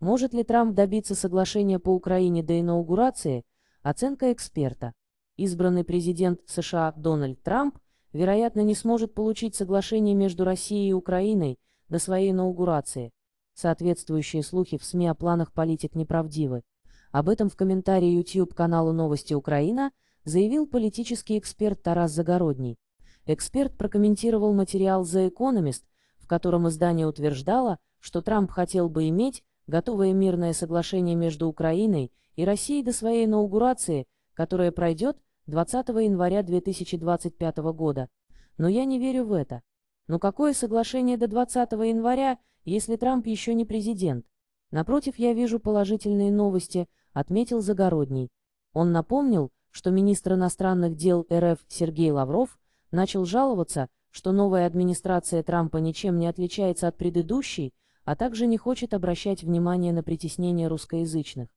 Может ли Трамп добиться соглашения по Украине до инаугурации? Оценка эксперта. Избранный президент США Дональд Трамп, вероятно, не сможет получить соглашение между Россией и Украиной до своей инаугурации. Соответствующие слухи в СМИ о планах политик неправдивы. Об этом в комментарии YouTube-каналу «Новости Украина» заявил политический эксперт Тарас Загородний. Эксперт прокомментировал материал «The Economist», в котором издание утверждало, что Трамп хотел бы иметь готовое мирное соглашение между Украиной и Россией до своей инаугурации, которая пройдет 20 января 2025 года. Но я не верю в это. Но какое соглашение до 20 января, если Трамп еще не президент? Напротив, я вижу положительные новости, отметил Загородний. Он напомнил, что министр иностранных дел РФ Сергей Лавров начал жаловаться, что новая администрация Трампа ничем не отличается от предыдущей, а также не хочет обращать внимание на притеснение русскоязычных.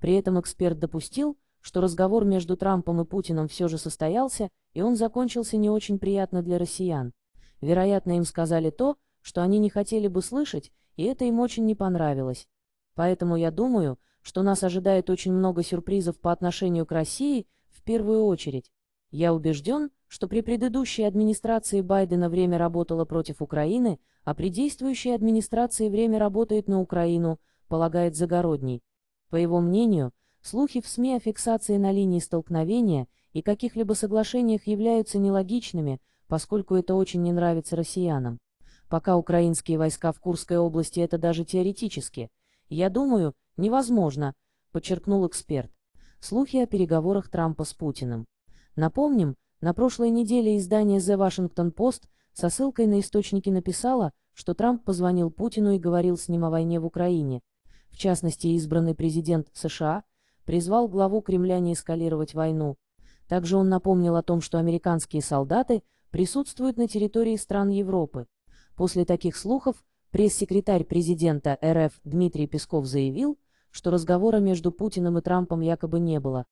При этом эксперт допустил, что разговор между Трампом и Путиным все же состоялся, и он закончился не очень приятно для россиян. Вероятно, им сказали то, что они не хотели бы слышать, и это им очень не понравилось. Поэтому я думаю, что нас ожидает очень много сюрпризов по отношению к России, в первую очередь. Я убежден, что при предыдущей администрации Байдена время работало против Украины, а при действующей администрации время работает на Украину, полагает Загородний. По его мнению, слухи в СМИ о фиксации на линии столкновения и каких-либо соглашениях являются нелогичными, поскольку это очень не нравится россиянам. Пока украинские войска в Курской области это даже теоретически, я думаю, невозможно, подчеркнул эксперт. Слухи о переговорах Трампа с Путиным. Напомним, на прошлой неделе издание The Washington Post со ссылкой на источники написало, что Трамп позвонил Путину и говорил с ним о войне в Украине. В частности, избранный президент США призвал главу Кремля не эскалировать войну. Также он напомнил о том, что американские солдаты присутствуют на территории стран Европы. После таких слухов пресс-секретарь президента РФ Дмитрий Песков заявил, что разговора между Путиным и Трампом якобы не было.